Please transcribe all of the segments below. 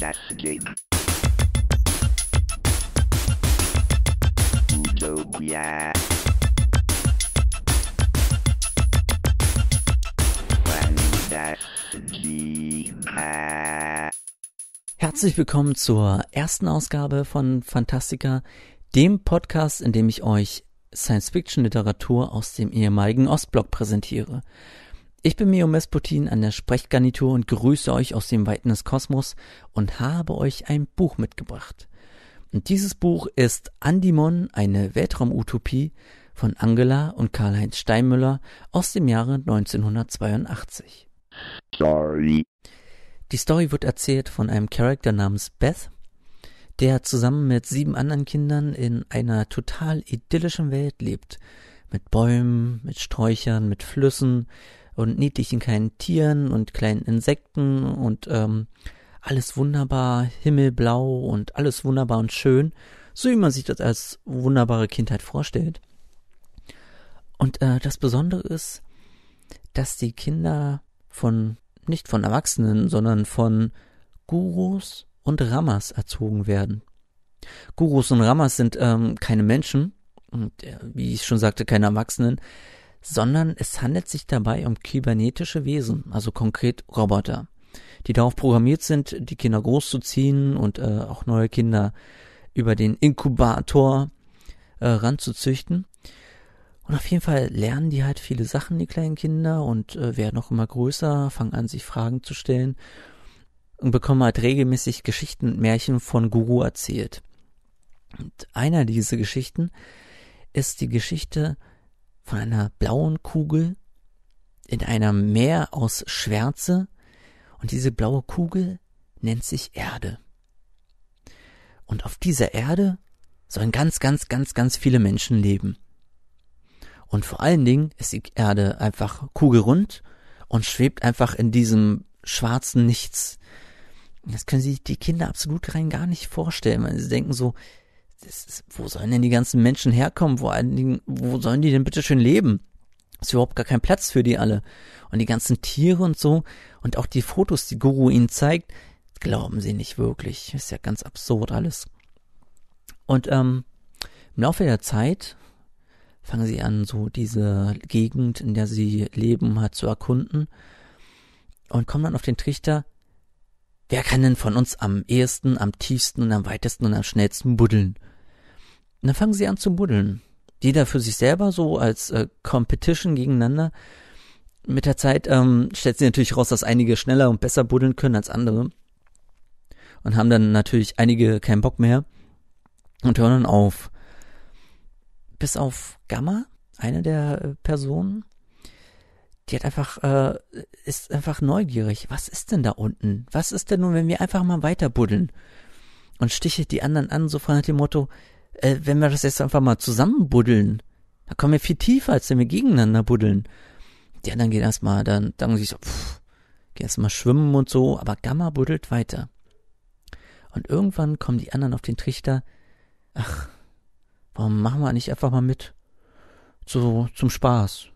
Messaging. Utopia. Fantastica. Herzlich willkommen zur ersten Ausgabe von Fantastica, dem Podcast, in dem ich euch Science-Fiction-Literatur aus dem ehemaligen Ostblock präsentiere. Ich bin Mio Mesputin an der Sprechgarnitur und grüße euch aus dem Weiten des Kosmos und habe euch ein Buch mitgebracht. Und dieses Buch ist Andimon, eine Weltraumutopie von Angela und Karl-Heinz Steinmüller aus dem Jahre 1982. Sorry. Die Story wird erzählt von einem Charakter namens Beth, der zusammen mit sieben anderen Kindern in einer total idyllischen Welt lebt. Mit Bäumen, mit Sträuchern, mit Flüssen, und niedlichen kleinen Tieren und kleinen Insekten und ähm, alles wunderbar, himmelblau und alles wunderbar und schön, so wie man sich das als wunderbare Kindheit vorstellt. Und äh, das Besondere ist, dass die Kinder von nicht von Erwachsenen, sondern von Gurus und Ramas erzogen werden. Gurus und Ramas sind ähm, keine Menschen, und, äh, wie ich schon sagte, keine Erwachsenen sondern es handelt sich dabei um kybernetische Wesen, also konkret Roboter, die darauf programmiert sind, die Kinder großzuziehen und äh, auch neue Kinder über den Inkubator äh, ranzuzüchten. Und auf jeden Fall lernen die halt viele Sachen, die kleinen Kinder, und äh, werden auch immer größer, fangen an, sich Fragen zu stellen und bekommen halt regelmäßig Geschichten und Märchen von Guru erzählt. Und einer dieser Geschichten ist die Geschichte von einer blauen Kugel in einem Meer aus Schwärze und diese blaue Kugel nennt sich Erde. Und auf dieser Erde sollen ganz, ganz, ganz, ganz viele Menschen leben. Und vor allen Dingen ist die Erde einfach kugelrund und schwebt einfach in diesem schwarzen Nichts. Das können sich die Kinder absolut rein gar nicht vorstellen, weil sie denken so, ist, wo sollen denn die ganzen Menschen herkommen? Wo, wo sollen die denn bitte schön leben? Ist überhaupt gar kein Platz für die alle. Und die ganzen Tiere und so und auch die Fotos, die Guru ihnen zeigt, glauben sie nicht wirklich. Ist ja ganz absurd alles. Und ähm, im Laufe der Zeit fangen sie an, so diese Gegend, in der sie leben, halt zu erkunden und kommen dann auf den Trichter, wer kann denn von uns am ehesten, am tiefsten und am weitesten und am schnellsten buddeln? Und dann fangen sie an zu buddeln. Jeder für sich selber, so als äh, Competition gegeneinander. Mit der Zeit ähm, stellt sich natürlich raus, dass einige schneller und besser buddeln können als andere. Und haben dann natürlich einige keinen Bock mehr und hören dann auf. Bis auf Gamma, eine der äh, Personen, die hat einfach, äh, ist einfach neugierig. Was ist denn da unten? Was ist denn nun, wenn wir einfach mal weiter buddeln? Und stichelt die anderen an, so von dem Motto, äh, wenn wir das jetzt einfach mal zusammenbuddeln, da kommen wir viel tiefer, als wenn wir gegeneinander buddeln. Ja, dann geht erstmal, dann, dann muss ich so, pff, geh erstmal schwimmen und so, aber Gamma buddelt weiter. Und irgendwann kommen die anderen auf den Trichter, ach, warum machen wir nicht einfach mal mit? So zum Spaß.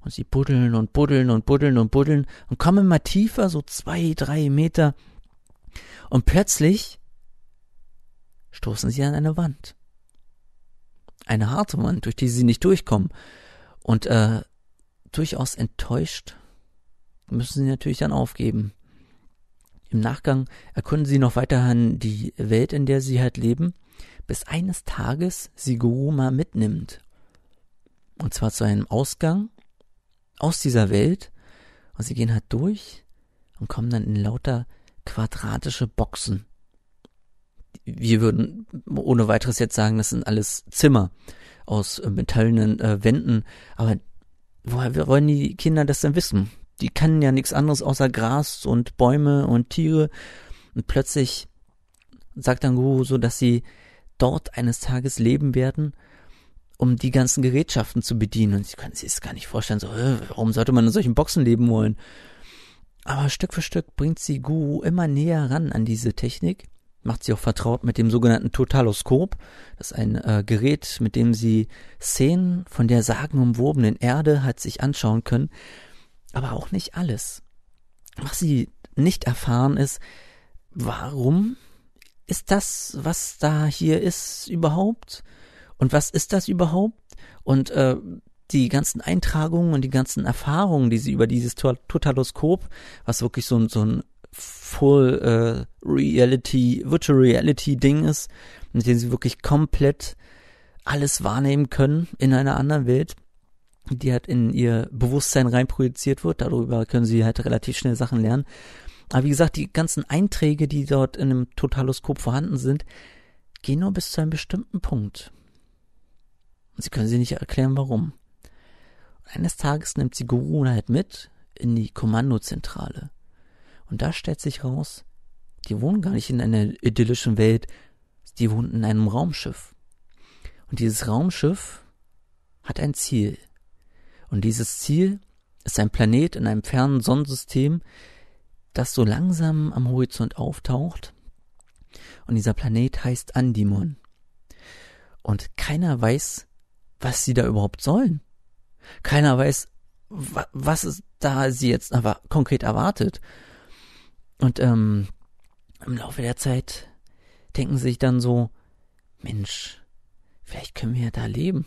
Und sie buddeln und buddeln und buddeln und buddeln und kommen mal tiefer, so zwei, drei Meter. Und plötzlich stoßen sie an eine Wand eine harte Wand, durch die sie nicht durchkommen. Und äh, durchaus enttäuscht müssen sie natürlich dann aufgeben. Im Nachgang erkunden sie noch weiterhin die Welt, in der sie halt leben, bis eines Tages sie Guruma mitnimmt. Und zwar zu einem Ausgang aus dieser Welt. Und sie gehen halt durch und kommen dann in lauter quadratische Boxen wir würden ohne weiteres jetzt sagen, das sind alles Zimmer aus äh, metallenen äh, Wänden. Aber woher wollen die Kinder das denn wissen? Die kennen ja nichts anderes außer Gras und Bäume und Tiere. Und plötzlich sagt dann Guru so, dass sie dort eines Tages leben werden, um die ganzen Gerätschaften zu bedienen. Und sie können sich das gar nicht vorstellen, so, äh, warum sollte man in solchen Boxen leben wollen? Aber Stück für Stück bringt sie Guru immer näher ran an diese Technik macht sie auch vertraut mit dem sogenannten Totaloskop. Das ist ein äh, Gerät, mit dem sie Szenen von der sagenumwobenen Erde hat sich anschauen können, aber auch nicht alles. Was sie nicht erfahren ist, warum ist das, was da hier ist, überhaupt? Und was ist das überhaupt? Und äh, die ganzen Eintragungen und die ganzen Erfahrungen, die sie über dieses Totaloskop, was wirklich so, so ein Full äh, Reality, Virtual Reality Ding ist, mit dem sie wirklich komplett alles wahrnehmen können in einer anderen Welt, die halt in ihr Bewusstsein reinprojiziert wird. Darüber können sie halt relativ schnell Sachen lernen. Aber wie gesagt, die ganzen Einträge, die dort in einem Totaloskop vorhanden sind, gehen nur bis zu einem bestimmten Punkt. Und sie können sie nicht erklären, warum. Und eines Tages nimmt sie Guru halt mit in die Kommandozentrale. Und da stellt sich raus, die wohnen gar nicht in einer idyllischen Welt, die wohnen in einem Raumschiff. Und dieses Raumschiff hat ein Ziel. Und dieses Ziel ist ein Planet in einem fernen Sonnensystem, das so langsam am Horizont auftaucht. Und dieser Planet heißt Andimon. Und keiner weiß, was sie da überhaupt sollen. Keiner weiß, was ist da sie jetzt aber konkret erwartet. Und ähm, im Laufe der Zeit denken sie sich dann so, Mensch, vielleicht können wir ja da leben.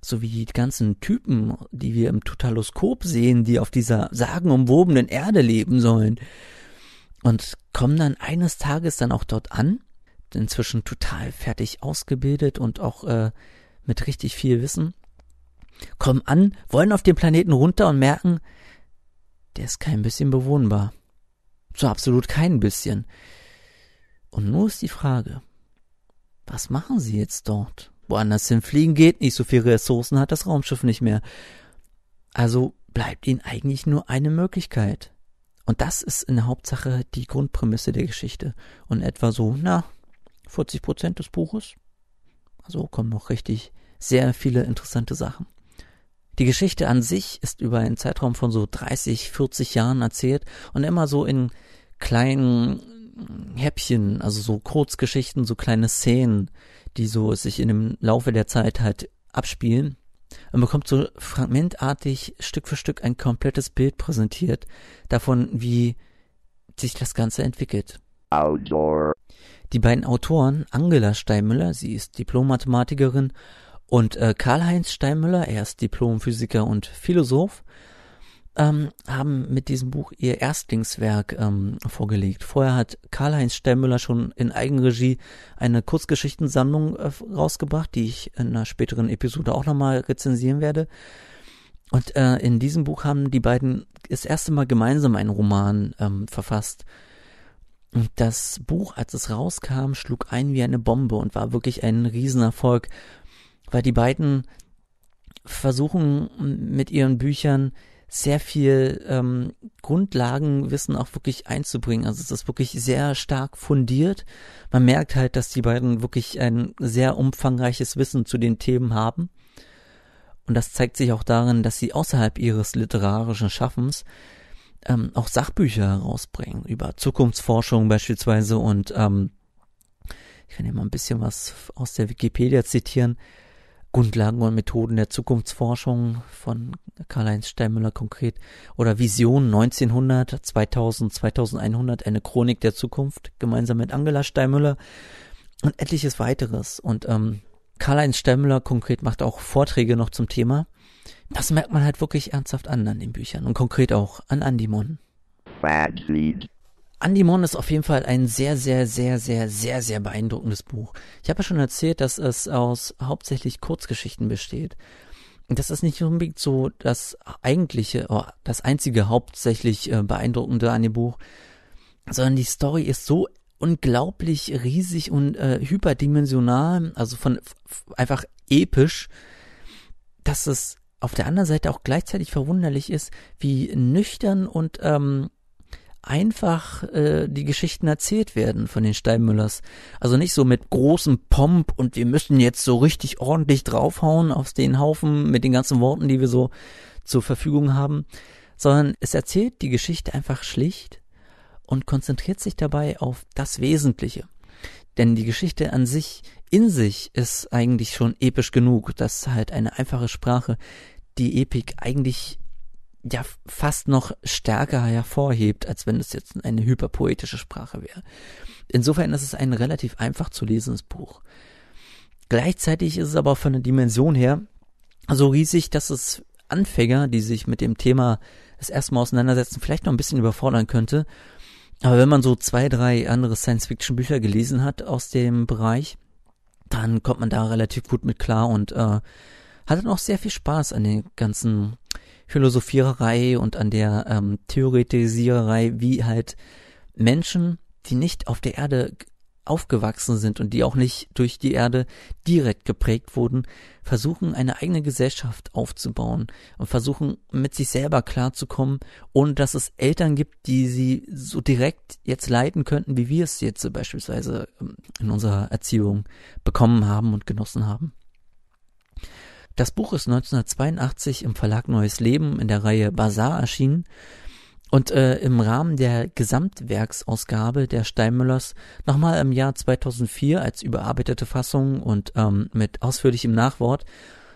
So wie die ganzen Typen, die wir im Totaloskop sehen, die auf dieser sagenumwobenen Erde leben sollen. Und kommen dann eines Tages dann auch dort an, inzwischen total fertig ausgebildet und auch äh, mit richtig viel Wissen, kommen an, wollen auf den Planeten runter und merken, der ist kein bisschen bewohnbar. So absolut kein bisschen. Und nur ist die Frage, was machen sie jetzt dort? Woanders hinfliegen geht nicht, so viele Ressourcen hat das Raumschiff nicht mehr. Also bleibt ihnen eigentlich nur eine Möglichkeit. Und das ist in der Hauptsache die Grundprämisse der Geschichte. Und etwa so, na, 40 Prozent des Buches. Also kommen noch richtig sehr viele interessante Sachen. Die Geschichte an sich ist über einen Zeitraum von so 30, 40 Jahren erzählt und immer so in kleinen Häppchen, also so Kurzgeschichten, so kleine Szenen, die so sich in dem Laufe der Zeit halt abspielen. Man bekommt so fragmentartig Stück für Stück ein komplettes Bild präsentiert davon, wie sich das Ganze entwickelt. Outdoor. Die beiden Autoren, Angela Steinmüller, sie ist Diplom-Mathematikerin, und äh, Karl-Heinz Steinmüller, er ist Diplomphysiker und Philosoph, ähm, haben mit diesem Buch ihr Erstlingswerk ähm, vorgelegt. Vorher hat Karl-Heinz Steinmüller schon in Eigenregie eine Kurzgeschichtensammlung äh, rausgebracht, die ich in einer späteren Episode auch nochmal rezensieren werde. Und äh, in diesem Buch haben die beiden das erste Mal gemeinsam einen Roman ähm, verfasst. Und das Buch, als es rauskam, schlug ein wie eine Bombe und war wirklich ein Riesenerfolg weil die beiden versuchen mit ihren Büchern sehr viel ähm, Grundlagenwissen auch wirklich einzubringen. Also es ist wirklich sehr stark fundiert. Man merkt halt, dass die beiden wirklich ein sehr umfangreiches Wissen zu den Themen haben. Und das zeigt sich auch darin, dass sie außerhalb ihres literarischen Schaffens ähm, auch Sachbücher herausbringen über Zukunftsforschung beispielsweise und ähm, ich kann hier mal ein bisschen was aus der Wikipedia zitieren. Grundlagen und Methoden der Zukunftsforschung von Karl-Heinz Steinmüller konkret oder Vision 1900, 2000, 2100, eine Chronik der Zukunft gemeinsam mit Angela Steinmüller und etliches weiteres. Und ähm, Karl-Heinz Steinmüller konkret macht auch Vorträge noch zum Thema. Das merkt man halt wirklich ernsthaft an an den Büchern und konkret auch an Andimon. Andimon ist auf jeden Fall ein sehr, sehr, sehr, sehr, sehr, sehr beeindruckendes Buch. Ich habe ja schon erzählt, dass es aus hauptsächlich Kurzgeschichten besteht. Das ist nicht unbedingt so das eigentliche, oh, das einzige hauptsächlich äh, beeindruckende an dem Buch, sondern die Story ist so unglaublich riesig und äh, hyperdimensional, also von einfach episch, dass es auf der anderen Seite auch gleichzeitig verwunderlich ist, wie nüchtern und ähm, einfach äh, die Geschichten erzählt werden von den Steinmüllers. Also nicht so mit großem Pomp und wir müssen jetzt so richtig ordentlich draufhauen aus den Haufen mit den ganzen Worten, die wir so zur Verfügung haben, sondern es erzählt die Geschichte einfach schlicht und konzentriert sich dabei auf das Wesentliche. Denn die Geschichte an sich in sich ist eigentlich schon episch genug, dass halt eine einfache Sprache die Epik eigentlich ja fast noch stärker hervorhebt, als wenn es jetzt eine hyperpoetische Sprache wäre. Insofern ist es ein relativ einfach zu lesendes Buch. Gleichzeitig ist es aber von der Dimension her so riesig, dass es Anfänger, die sich mit dem Thema das erste Mal auseinandersetzen, vielleicht noch ein bisschen überfordern könnte. Aber wenn man so zwei, drei andere Science-Fiction-Bücher gelesen hat aus dem Bereich, dann kommt man da relativ gut mit klar und äh, hat dann auch sehr viel Spaß an den ganzen Philosophiererei und an der ähm, Theoretisiererei, wie halt Menschen, die nicht auf der Erde aufgewachsen sind und die auch nicht durch die Erde direkt geprägt wurden, versuchen eine eigene Gesellschaft aufzubauen und versuchen mit sich selber klarzukommen, ohne dass es Eltern gibt, die sie so direkt jetzt leiten könnten, wie wir es jetzt beispielsweise ähm, in unserer Erziehung bekommen haben und genossen haben. Das Buch ist 1982 im Verlag Neues Leben in der Reihe Bazar erschienen und äh, im Rahmen der Gesamtwerksausgabe der Steinmüllers nochmal im Jahr 2004 als überarbeitete Fassung und ähm, mit ausführlichem Nachwort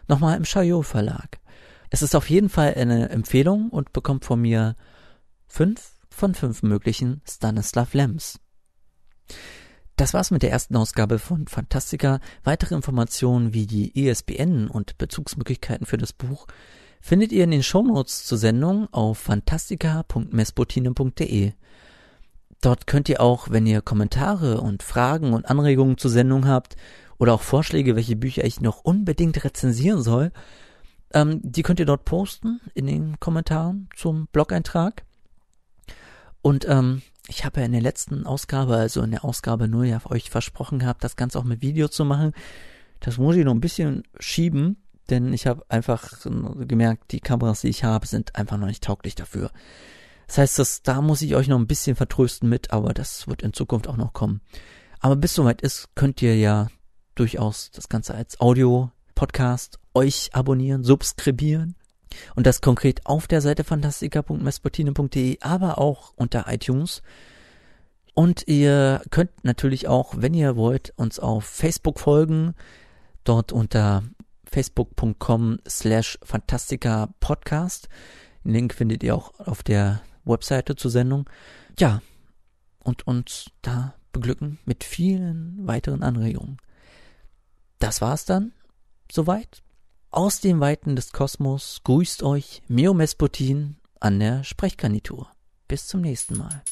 nochmal im Chaillot Verlag. Es ist auf jeden Fall eine Empfehlung und bekommt von mir fünf von fünf möglichen Stanislav Lems. Das war's mit der ersten Ausgabe von Fantastica. Weitere Informationen wie die ISBN e und Bezugsmöglichkeiten für das Buch findet ihr in den Shownotes zur Sendung auf fantastica.mesbotine.de. Dort könnt ihr auch, wenn ihr Kommentare und Fragen und Anregungen zur Sendung habt oder auch Vorschläge, welche Bücher ich noch unbedingt rezensieren soll, ähm, die könnt ihr dort posten in den Kommentaren zum Blog-Eintrag. Und ähm, ich habe ja in der letzten Ausgabe, also in der Ausgabe 0, ja euch versprochen gehabt, das Ganze auch mit Video zu machen. Das muss ich noch ein bisschen schieben, denn ich habe einfach gemerkt, die Kameras, die ich habe, sind einfach noch nicht tauglich dafür. Das heißt, das, da muss ich euch noch ein bisschen vertrösten mit, aber das wird in Zukunft auch noch kommen. Aber bis soweit ist, könnt ihr ja durchaus das Ganze als Audio-Podcast euch abonnieren, subskribieren und das konkret auf der Seite fantastica.mespotine.de, aber auch unter iTunes. Und ihr könnt natürlich auch, wenn ihr wollt, uns auf Facebook folgen. Dort unter facebook.com slash fantastica podcast. Den Link findet ihr auch auf der Webseite zur Sendung. Ja, und uns da beglücken mit vielen weiteren Anregungen. Das war's dann soweit aus den Weiten des Kosmos grüßt euch Mio Mesputin an der Sprechgarnitur. Bis zum nächsten Mal.